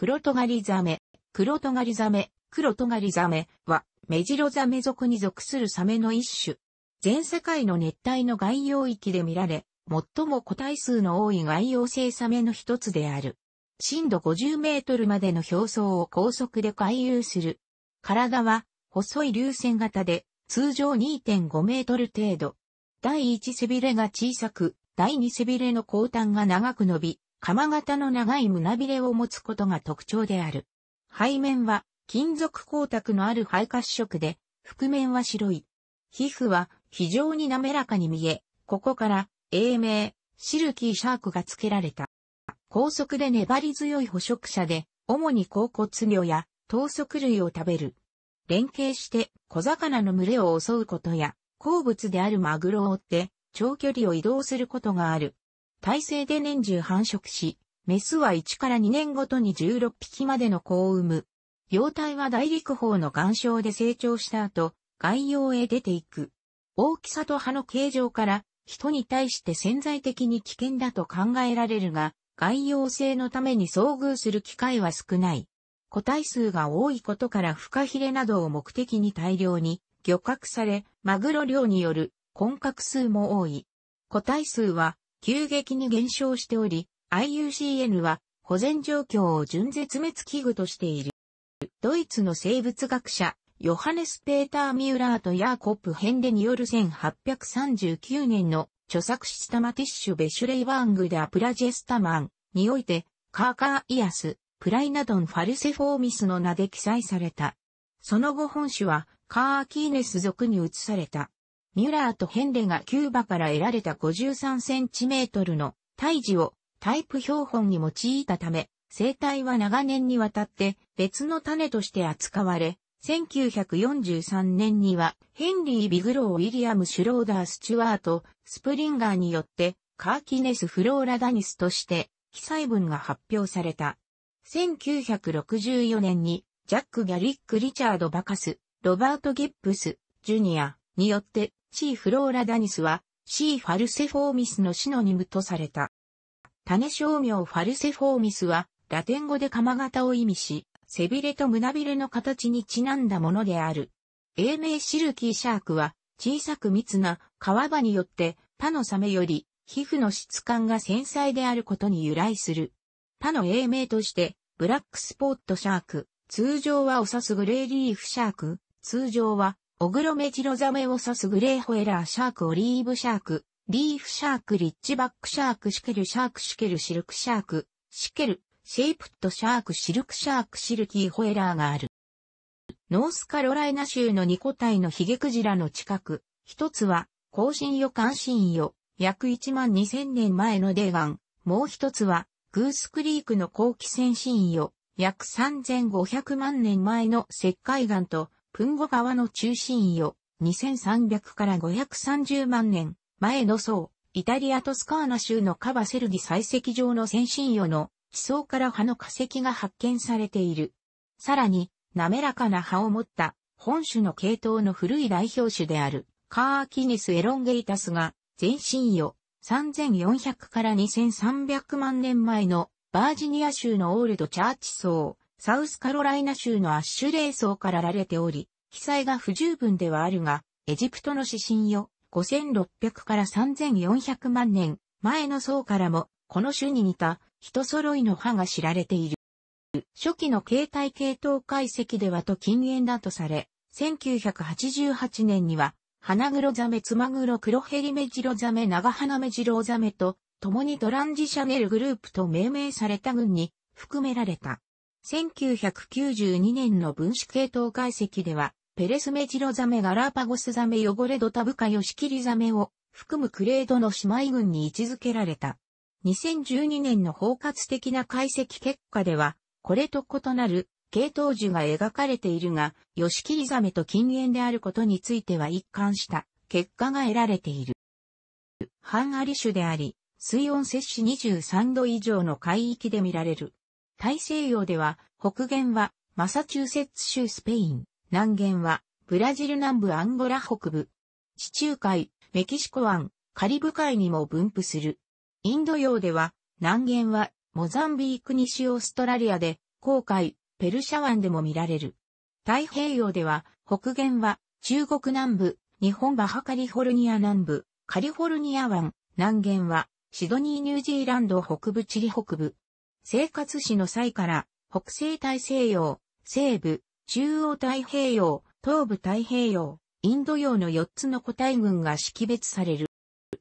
黒トガリザメ、黒トガリザメ、黒トガリザメは、メジロザメ属に属するサメの一種。全世界の熱帯の外洋域で見られ、最も個体数の多い外洋性サメの一つである。深度50メートルまでの表層を高速で回遊する。体は細い流線型で通常2.5メートル程度。第1背びれが小さく、第2背びれの後端が長く伸び、釜型の長い胸びれを持つことが特徴である。背面は金属光沢のある肺褐色で、覆面は白い。皮膚は非常に滑らかに見え、ここから英名、シルキーシャークが付けられた。高速で粘り強い捕食者で、主に甲骨魚や頭足類を食べる。連携して小魚の群れを襲うことや、好物であるマグロを追って長距離を移動することがある。体制で年中繁殖し、メスは1から2年ごとに16匹までの子を産む。幼体は大陸方の岩礁で成長した後、外洋へ出ていく。大きさと葉の形状から、人に対して潜在的に危険だと考えられるが、外洋性のために遭遇する機会は少ない。個体数が多いことからフカヒレなどを目的に大量に漁獲され、マグロ漁による混獲数も多い。個体数は急激に減少しており、IUCN は保全状況を純絶滅危惧としている。ドイツの生物学者、ヨハネス・ペーター・ミューラーとヤーコップ・ヘンデによる1839年の著作シスタマティッシュ・ベシュレイバーング・ダ・プラジェスタマンにおいて、カーカー・イアス、プライナドン・ファルセフォーミスの名で記載された。その後本種は、カーキーネス族に移された。ミュラーとヘンレがキューバから得られた 53cm の胎児をタイプ標本に用いたため、生態は長年にわたって別の種として扱われ、1943年にはヘンリー・ビグロー・ウィリアム・シュローダー・スチュワート・スプリンガーによってカーキネス・フローラダニスとして記細分が発表された。1964年にジャック・ギャリック・リチャード・バカス、ロバート・ギップス、ジュニアによって C フローラダニスは C ファルセフォーミスのシノニムとされた。種商名ファルセフォーミスはラテン語で鎌型を意味し、背びれと胸びれの形にちなんだものである。英名シルキーシャークは小さく密な皮場によって他のサメより皮膚の質感が繊細であることに由来する。他の英名としてブラックスポットシャーク、通常はオサスグレーリーフシャーク、通常はオグロメジロザメを指すグレーホエラーシャーク、オリーブシャーク、リーフシャーク、リッチバックシャーク、シケルシャーク、シケルシルクシャーク、シケル、シェイプットシャーク、シルクシャーク、シルキーホエラーがある。ノースカロライナ州の2個体のヒゲクジラの近く、一つは、更新予感新予、約1万2000年前のデーガン、もう一つは、グースクリークの後期先進予、約3500万年前の石灰岩と、訓後川の中心を2300から530万年前の層、イタリアトスカーナ州のカバセルギ採石場の先進予の地層から葉の化石が発見されている。さらに、滑らかな葉を持った本種の系統の古い代表種であるカーキニスエロンゲイタスが全身を3400から2300万年前のバージニア州のオールドチャーチ層サウスカロライナ州のアッシュレイ層からられており、記載が不十分ではあるが、エジプトの指針よ、5600から3400万年前の層からも、この種に似た人揃いの歯が知られている。初期の形態系統解析ではと禁煙だとされ、1988年には、花黒ザメ、ツマグロ、黒ヘリメジロザメ、長花メジロザメと、共にトランジシャネルグループと命名された群に含められた。1992年の分子系統解析では、ペレスメジロザメガラーパゴスザメ汚れドタブカヨシキリザメを含むクレードの姉妹群に位置づけられた。2012年の包括的な解析結果では、これと異なる系統樹が描かれているが、ヨシキリザメと禁煙であることについては一貫した結果が得られている。半アリ種であり、水温摂氏23度以上の海域で見られる。大西洋では、北限はマサチューセッツ州スペイン、南限はブラジル南部アンゴラ北部、地中海、メキシコ湾、カリブ海にも分布する。インド洋では、南限はモザンビーク西オーストラリアで、航海、ペルシャ湾でも見られる。太平洋では、北限は中国南部、日本バハカリフォルニア南部、カリフォルニア湾、南限はシドニーニュージーランド北部チリ北部、生活史の際から、北西大西洋、西部、中央太平洋、東部太平洋、インド洋の4つの個体群が識別される。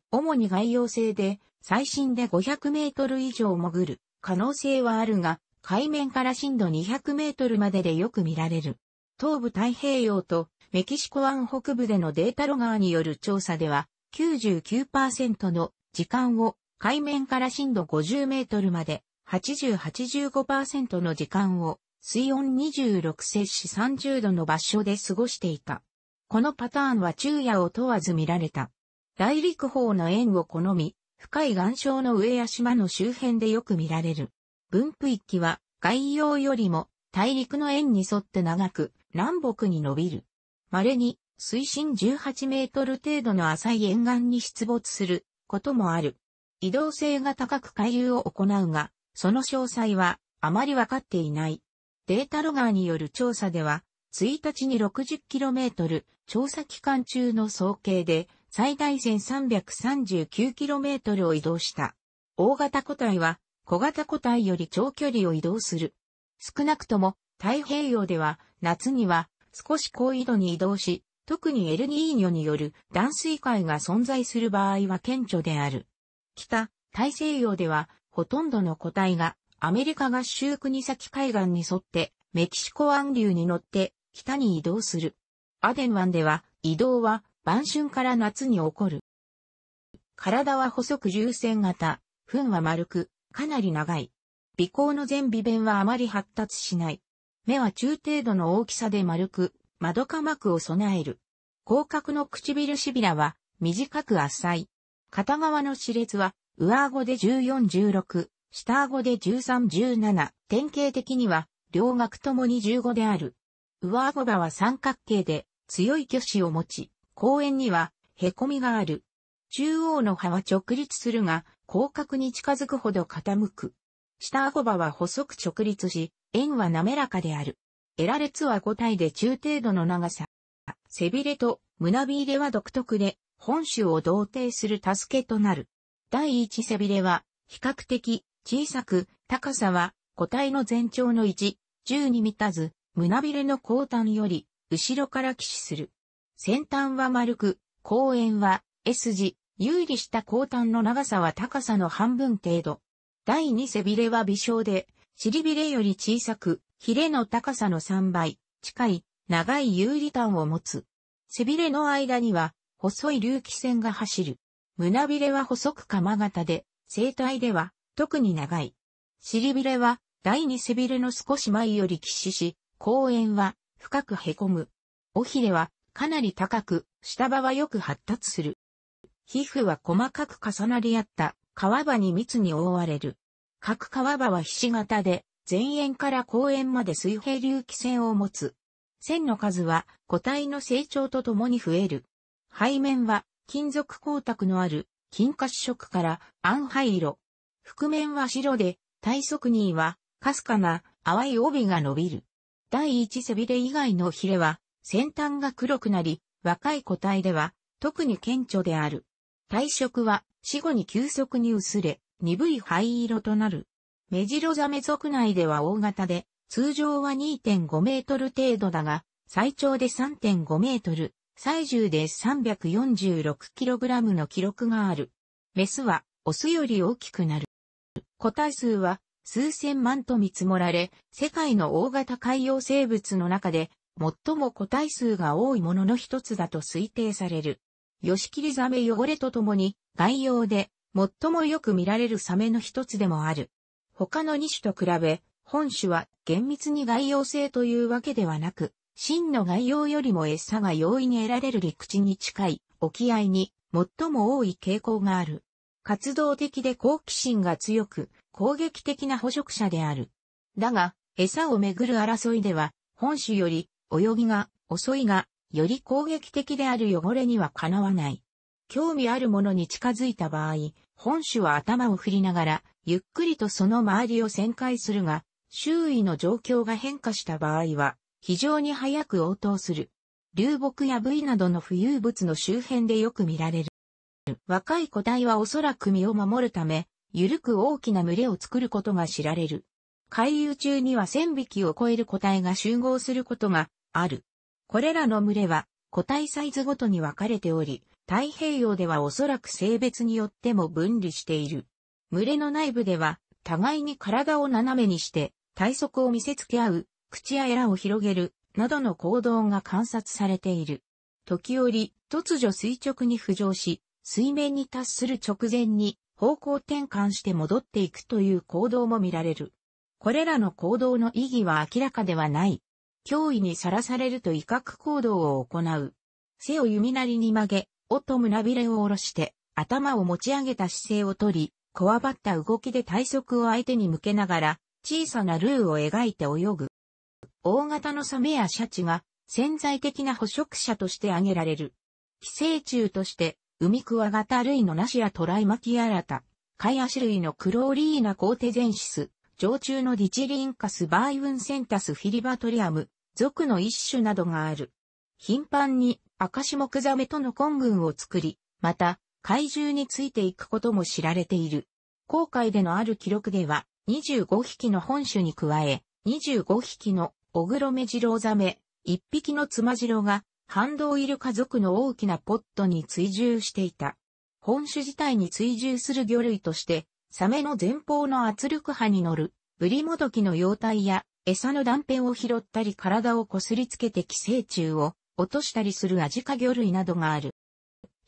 主に外洋性で、最深で500メートル以上潜る可能性はあるが、海面から深度200メートルまででよく見られる。東部太平洋とメキシコ湾北部でのデータロガーによる調査では、99%の時間を海面から深度50メートルまで80-85%の時間を水温26摂氏30度の場所で過ごしていた。このパターンは昼夜を問わず見られた。大陸方の円を好み、深い岩礁の上や島の周辺でよく見られる。分布域は外洋よりも大陸の円に沿って長く南北に伸びる。稀に水深18メートル程度の浅い沿岸に出没することもある。移動性が高く海流を行うが、その詳細はあまりわかっていない。データロガーによる調査では、1日に 60km 調査期間中の総計で最大 1339km を移動した。大型個体は小型個体より長距離を移動する。少なくとも太平洋では夏には少し高緯度に移動し、特にエルニーニョによる断水海が存在する場合は顕著である。北、大西洋ではほとんどの個体がアメリカ合衆国先海岸に沿ってメキシコ湾流に乗って北に移動する。アデン湾では移動は晩春から夏に起こる。体は細く重線型、糞は丸く、かなり長い。鼻孔の前鼻弁はあまり発達しない。目は中程度の大きさで丸く、窓か膜を備える。広角の唇しびらは短く浅い。片側の歯列は上顎で1416、下顎で1317、典型的には、両顎ともに15である。上顎場は三角形で、強い虚子を持ち、後円には、凹みがある。中央の歯は直立するが、広角に近づくほど傾く。下顎歯は細く直立し、円は滑らかである。エラ列は5体で中程度の長さ。背びれと胸びれは独特で、本種を同定する助けとなる。第一背びれは、比較的小さく、高さは個体の全長の1、10に満たず、胸びれの後端より、後ろから起死する。先端は丸く、後円は S 字、有利した後端の長さは高さの半分程度。第二背びれは微小で、尻びれより小さく、ヒレの高さの3倍、近い、長い有利端を持つ。背びれの間には、細い隆起線が走る。胸びれは細く鎌型で、生体では特に長い。尻びれは第二背びれの少し前より起死し、後縁は深く凹む。尾ひれはかなり高く、下場はよく発達する。皮膚は細かく重なり合った皮場に密に覆われる。各皮場はひし形で、前縁から後縁まで水平隆起線を持つ。線の数は個体の成長とともに増える。背面は金属光沢のある金褐色から暗灰色。覆面は白で、体側には、かすかな淡い帯が伸びる。第一背びれ以外のヒレは、先端が黒くなり、若い個体では、特に顕著である。体色は、死後に急速に薄れ、鈍い灰色となる。メジロザメ族内では大型で、通常は2.5メートル程度だが、最長で3.5メートル、最重で 346kg の記録がある。メスは、オスより大きくなる。個体数は、数千万と見積もられ、世界の大型海洋生物の中で、最も個体数が多いものの一つだと推定される。ヨシキリザメ汚れとともに、外洋で、最もよく見られるサメの一つでもある。他の2種と比べ、本種は厳密に外洋性というわけではなく、真の外洋よりも餌が容易に得られる陸地に近い沖合に最も多い傾向がある。活動的で好奇心が強く攻撃的な捕食者である。だが、餌をめぐる争いでは、本種より泳ぎが遅いが、より攻撃的である汚れにはかなわない。興味あるものに近づいた場合、本種は頭を振りながら、ゆっくりとその周りを旋回するが、周囲の状況が変化した場合は、非常に早く応答する。流木や部位などの浮遊物の周辺でよく見られる。若い個体はおそらく身を守るため、ゆるく大きな群れを作ることが知られる。海遊中には1000匹を超える個体が集合することがある。これらの群れは個体サイズごとに分かれており、太平洋ではおそらく性別によっても分離している。群れの内部では互いに体を斜めにして体側を見せつけ合う口やエラを広げる、などの行動が観察されている。時折、突如垂直に浮上し、水面に達する直前に方向転換して戻っていくという行動も見られる。これらの行動の意義は明らかではない。脅威にさらされると威嚇行動を行う。背を弓なりに曲げ、尾と胸びれを下ろして、頭を持ち上げた姿勢をとり、こわばった動きで体側を相手に向けながら、小さなルーを描いて泳ぐ。大型のサメやシャチが潜在的な捕食者として挙げられる。寄生虫として、ウミクワガタ類のナシアトライマキアラタ、カイアシ類のクローリーナコーテゼンシス、常駐のディチリンカスバイウンセンタスフィリバトリアム、属の一種などがある。頻繁に赤シモクザメとの混群を作り、また、怪獣についていくことも知られている。航海でのある記録では、25匹の本種に加え、25匹のオグロメジロウザメ、1匹のツマジロが、反動イルカ族の大きなポットに追従していた。本種自体に追従する魚類として、サメの前方の圧力波に乗る、ブリモドキの容態や、餌の断片を拾ったり体をこすりつけて寄生虫を落としたりするアジカ魚類などがある。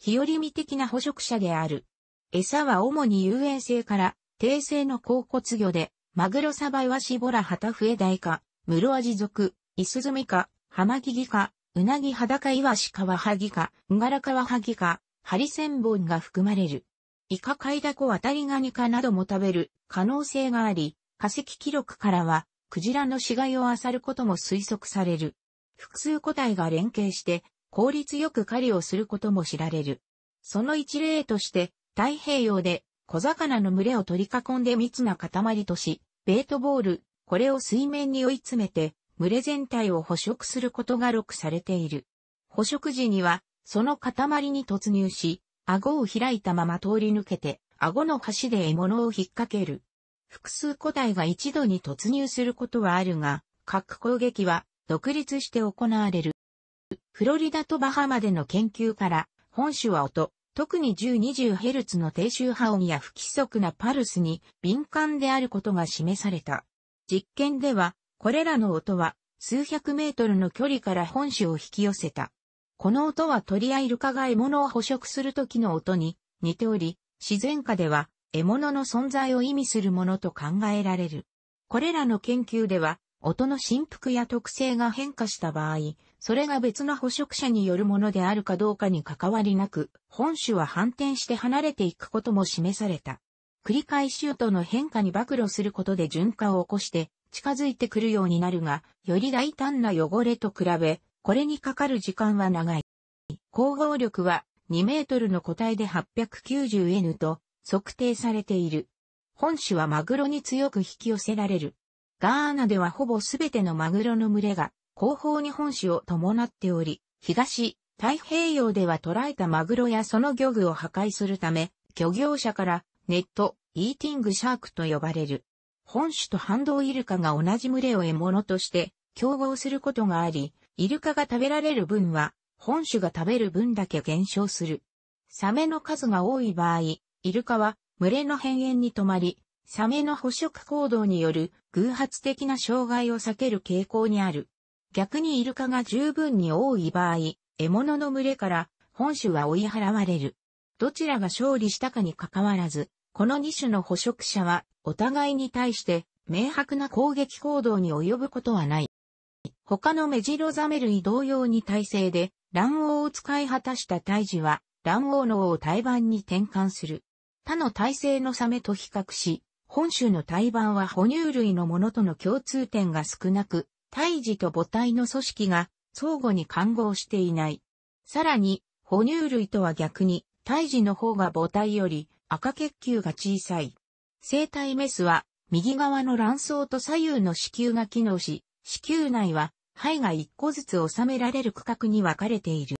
日和見的な捕食者である。餌は主に遊園性から、低性の甲骨魚で、マグロサバイワシボラハタフエダイカ、ムロアジ族、イスズミカ、ハマギギカ、ウナギハダカイワシカワハギカ、ウガラカワハギカ、ハリセンボンが含まれる。イカカイダコワタリガニカなども食べる可能性があり、化石記録からは、クジラの死骸を漁ることも推測される。複数個体が連携して、効率よく狩りをすることも知られる。その一例として、太平洋で小魚の群れを取り囲んで密な塊とし、ベートボール、これを水面に追い詰めて、群れ全体を捕食することが録されている。捕食時には、その塊に突入し、顎を開いたまま通り抜けて、顎の端で獲物を引っ掛ける。複数個体が一度に突入することはあるが、各攻撃は独立して行われる。フロリダとバハマでの研究から、本種は音、特に 1020Hz の低周波音や不規則なパルスに敏感であることが示された。実験では、これらの音は数百メートルの距離から本種を引き寄せた。この音は鳥やイルカが獲物を捕食する時の音に似ており、自然下では獲物の存在を意味するものと考えられる。これらの研究では、音の振幅や特性が変化した場合、それが別の捕食者によるものであるかどうかに関わりなく、本種は反転して離れていくことも示された。繰り返し音の変化に暴露することで循環を起こして近づいてくるようになるが、より大胆な汚れと比べ、これにかかる時間は長い。光合力は2メートルの個体で 890N と測定されている。本種はマグロに強く引き寄せられる。ガーナではほぼすべてのマグロの群れが後方に本種を伴っており、東、太平洋では捕らえたマグロやその漁具を破壊するため、漁業者からネット、イーティングシャークと呼ばれる。本種とハドウイルカが同じ群れを獲物として競合することがあり、イルカが食べられる分は、本種が食べる分だけ減少する。サメの数が多い場合、イルカは群れの辺縁に止まり、サメの捕食行動による偶発的な障害を避ける傾向にある。逆にイルカが十分に多い場合、獲物の群れから本種は追い払われる。どちらが勝利したかにかかわらず、この2種の捕食者はお互いに対して明白な攻撃行動に及ぶことはない。他のメジロザメ類同様に体制で卵黄を使い果たした胎児は卵黄の王を胎盤に転換する。他の体制のサメと比較し、本種の胎盤は哺乳類のものとの共通点が少なく、胎児と母体の組織が相互に看合していない。さらに、哺乳類とは逆に、胎児の方が母体より赤血球が小さい。生体メスは右側の卵巣と左右の子宮が機能し、子宮内は肺が一個ずつ収められる区画に分かれている。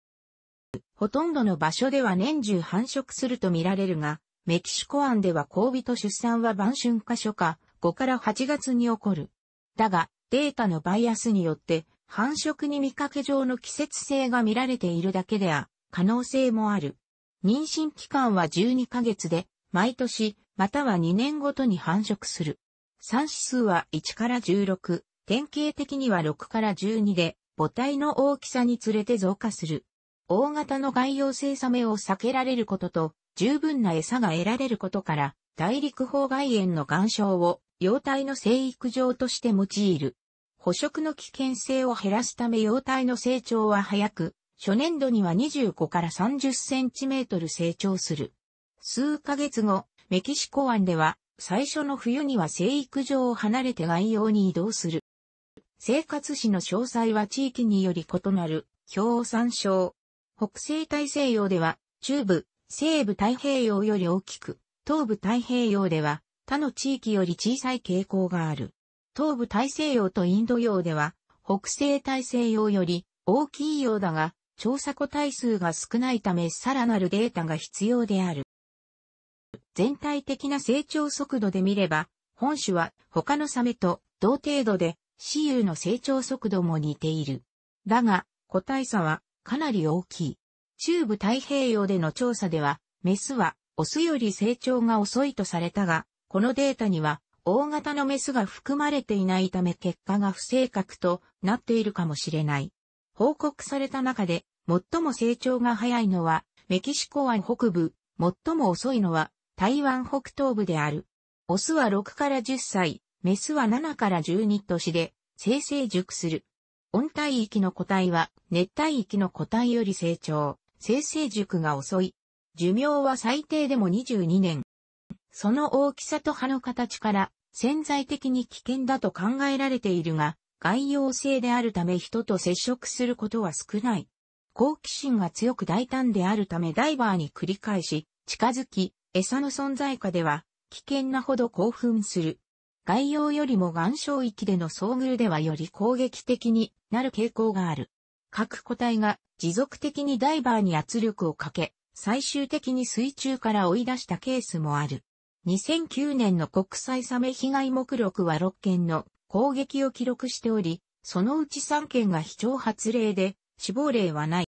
ほとんどの場所では年中繁殖すると見られるが、メキシコ湾では交尾と出産は晩春か初か、5から8月に起こる。だが、データのバイアスによって、繁殖に見かけ上の季節性が見られているだけであ、可能性もある。妊娠期間は12ヶ月で、毎年、または2年ごとに繁殖する。産指数は1から16、典型的には6から12で、母体の大きさにつれて増加する。大型の外洋性サメを避けられることと、十分な餌が得られることから、大陸法外縁の岩礁を、幼体の生育場として用いる。捕食の危険性を減らすため幼体の成長は早く、初年度には25から30センチメートル成長する。数ヶ月後、メキシコ湾では、最初の冬には生育場を離れて外洋に移動する。生活史の詳細は地域により異なる、表を参照。北西大西洋では、中部、西部太平洋より大きく、東部太平洋では他の地域より小さい傾向がある。東部大西洋とインド洋では、北西大西洋より大きいようだが、調査個体数が少ないためさらなるデータが必要である。全体的な成長速度で見れば、本種は他のサメと同程度で、雌雄の成長速度も似ている。だが、個体差はかなり大きい。中部太平洋での調査では、メスはオスより成長が遅いとされたが、このデータには大型のメスが含まれていないため結果が不正確となっているかもしれない。報告された中で最も成長が早いのはメキシコ湾北部、最も遅いのは台湾北東部である。オスは6から10歳、メスは7から12年で生成熟する。温帯域の個体は熱帯域の個体より成長。生成熟が遅い。寿命は最低でも22年。その大きさと葉の形から潜在的に危険だと考えられているが、外用性であるため人と接触することは少ない。好奇心が強く大胆であるためダイバーに繰り返し、近づき、餌の存在下では危険なほど興奮する。外洋よりも岩礁域での遭遇ではより攻撃的になる傾向がある。各個体が持続的にダイバーに圧力をかけ、最終的に水中から追い出したケースもある。2009年の国際サメ被害目録は6件の攻撃を記録しており、そのうち3件が非常発令で、死亡例はない。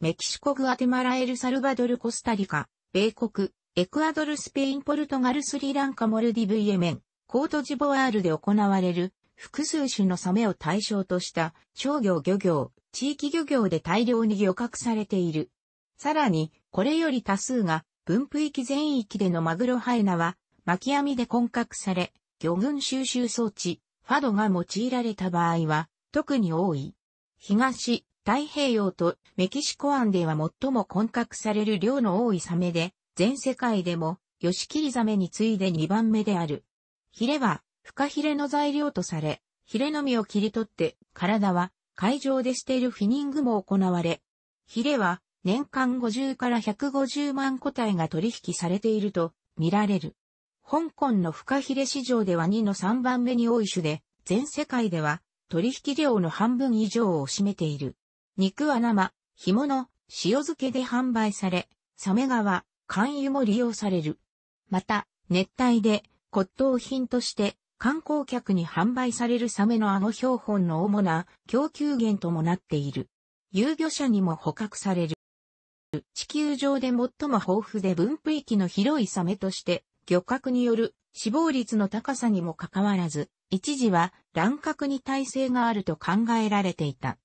メキシコグアテマラエルサルバドルコスタリカ、米国、エクアドルスペインポルトガルスリランカモルディブイエメン、コートジボワールで行われる複数種のサメを対象とした商業漁業、地域漁業で大量に漁獲されている。さらに、これより多数が分布域全域でのマグロハイナは巻き網で混獲され、魚群収集装置、ファドが用いられた場合は特に多い。東、太平洋とメキシコ湾では最も混獲される量の多いサメで、全世界でも、ヨシキリザメに次いで2番目である。ヒレはフカヒレの材料とされ、ヒレのみを切り取って、体は海上でしているフィニングも行われ、ヒレは年間50から150万個体が取引されていると見られる。香港のフカヒレ市場では2の3番目に多い種で、全世界では取引量の半分以上を占めている。肉は生、干物、塩漬けで販売され、サメ川、肝油も利用される。また、熱帯で骨董品として観光客に販売されるサメのあの標本の主な供給源ともなっている。遊漁者にも捕獲される。地球上で最も豊富で分布域の広いサメとして、漁獲による死亡率の高さにもかかわらず、一時は乱獲に耐性があると考えられていた。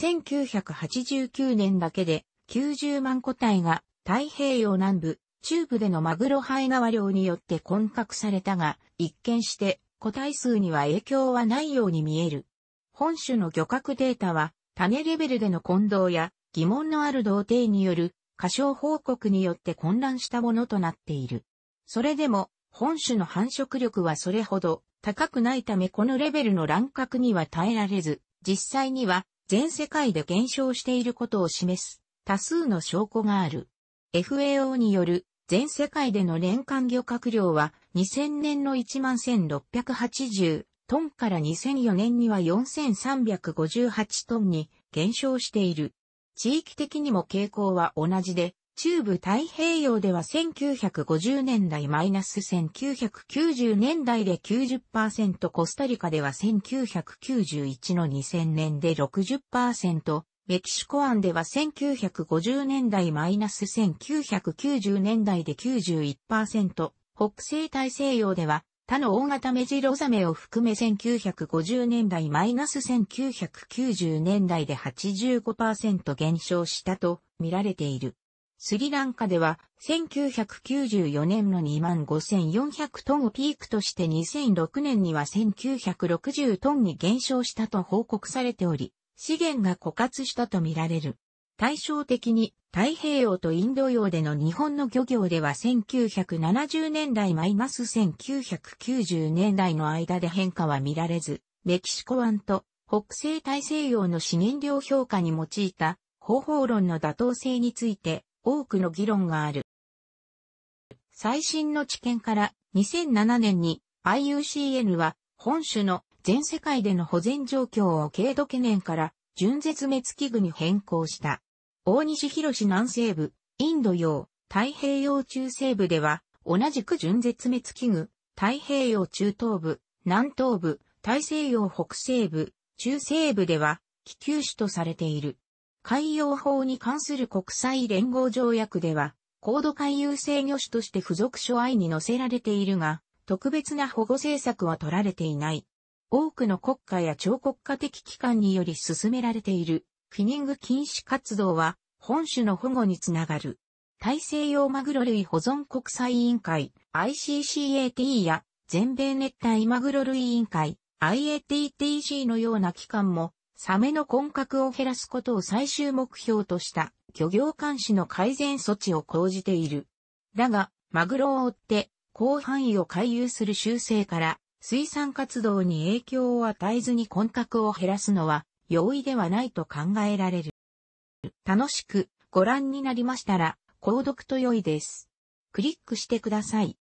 1989年だけで90万個体が太平洋南部、中部でのマグロハエ川漁によって混獲されたが、一見して個体数には影響はないように見える。本種の漁獲データは、種レベルでの混同や疑問のある同定による過小報告によって混乱したものとなっている。それでも、本種の繁殖力はそれほど高くないためこのレベルの乱獲には耐えられず、実際には全世界で減少していることを示す多数の証拠がある。FAO による全世界での年間漁獲量は2000年の11,680トンから2004年には4,358トンに減少している。地域的にも傾向は同じで、中部太平洋では1950年代マイナス1990年代で90%、コスタリカでは1991の2000年で60%、メキシコ湾では1950年代マイナス1990年代で91%、北西大西洋では他の大型メジロザメを含め1950年代マイナス1990年代で85%減少したと見られている。スリランカでは1994年の25,400トンをピークとして2006年には1960トンに減少したと報告されており、資源が枯渇したとみられる。対照的に太平洋とインド洋での日本の漁業では1970年代マイナス1990年代の間で変化は見られず、メキシコ湾と北西大西洋の資源量評価に用いた方法論の妥当性について多くの議論がある。最新の知見から2007年に IUCN は本種の全世界での保全状況を軽度懸念から準絶滅危惧に変更した。大西広市南西部、インド洋、太平洋中西部では、同じく準絶滅危惧、太平洋中東部、南東部、大西洋北西部、中西部では、気球種とされている。海洋法に関する国際連合条約では、高度海遊制御種として付属書愛に載せられているが、特別な保護政策は取られていない。多くの国家や超国家的機関により進められている、フィニング禁止活動は、本種の保護につながる。大西洋マグロ類保存国際委員会 ICCAT や全米熱帯マグロ類委員会 IATTC のような機関もサメの混核を減らすことを最終目標とした漁業監視の改善措置を講じている。だが、マグロを追って広範囲を回遊する習性から水産活動に影響を与えずに混濁を減らすのは容易ではないと考えられる。楽しくご覧になりましたら、購読と良いです。クリックしてください。